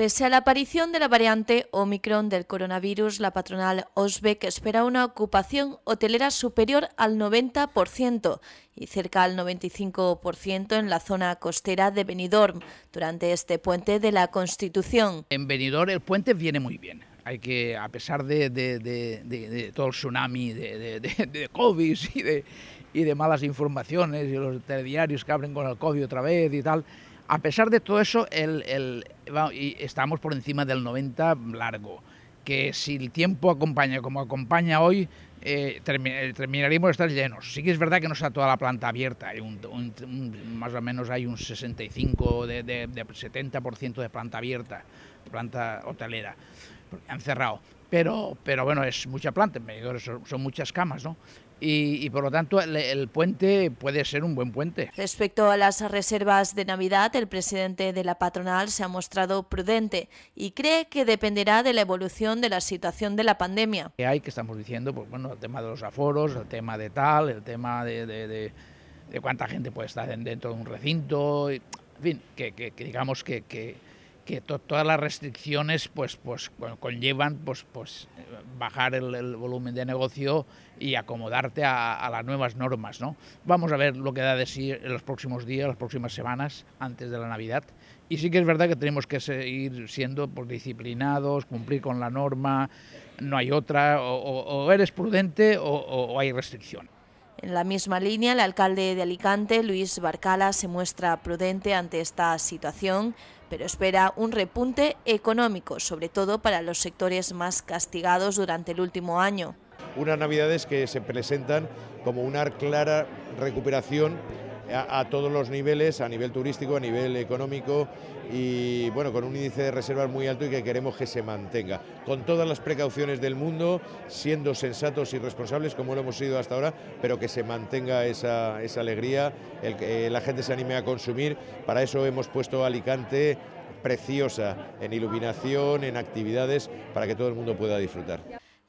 Pese a la aparición de la variante Omicron del coronavirus, la patronal Osbeck espera una ocupación hotelera superior al 90% y cerca al 95% en la zona costera de Benidorm durante este puente de la Constitución. En Benidorm el puente viene muy bien. Hay que, a pesar de, todo el tsunami de, COVID y de, y de malas informaciones y los telediarios que abren con el COVID otra vez y tal, a pesar de todo eso, el, estamos por encima del 90 largo, que si el tiempo acompaña como acompaña hoy, eh, eh, terminaríamos de estar llenos. Sí que es verdad que no está toda la planta abierta, hay más o menos hay un 65 de, de 70% de planta abierta, planta hotelera han cerrado. Pero, pero bueno, es mucha planta, son, muchas camas, ¿no? Y, por lo tanto el, puente puede ser un buen puente. Respecto a las reservas de Navidad, el presidente de la patronal se ha mostrado prudente y cree que dependerá de la evolución de la situación de la pandemia. Hay que estamos diciendo, pues bueno, el tema de los aforos, el tema de tal, el tema de, de, cuánta gente puede estar dentro de un recinto, en fin, que, que digamos que, que que todas las restricciones pues, pues, conllevan pues, pues, bajar el, volumen de negocio y acomodarte a, las nuevas normas. ¿no? Vamos a ver lo que da de sí en los próximos días, las próximas semanas, antes de la Navidad. Y sí que es verdad que tenemos que seguir siendo pues, disciplinados, cumplir con la norma, no hay otra, o, eres prudente o, o hay restricción. En la misma línea, el alcalde de Alicante, Luis Barcala, se muestra prudente ante esta situación, pero espera un repunte económico, sobre todo para los sectores más castigados durante el último año. Unas navidades que se presentan como una clara recuperación a, todos los niveles, a nivel turístico, a nivel económico y bueno, con un índice de reservas muy alto y que queremos que se mantenga. Con todas las precauciones del mundo, siendo sensatos y responsables como lo hemos sido hasta ahora, pero que se mantenga esa, alegría, el que eh, la gente se anime a consumir. Para eso hemos puesto Alicante preciosa en iluminación, en actividades, para que todo el mundo pueda disfrutar.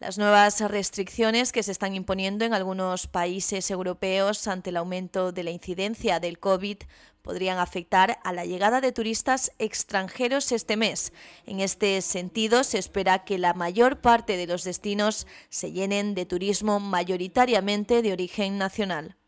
Las nuevas restricciones que se están imponiendo en algunos países europeos ante el aumento de la incidencia del COVID podrían afectar a la llegada de turistas extranjeros este mes. En este sentido, se espera que la mayor parte de los destinos se llenen de turismo mayoritariamente de origen nacional.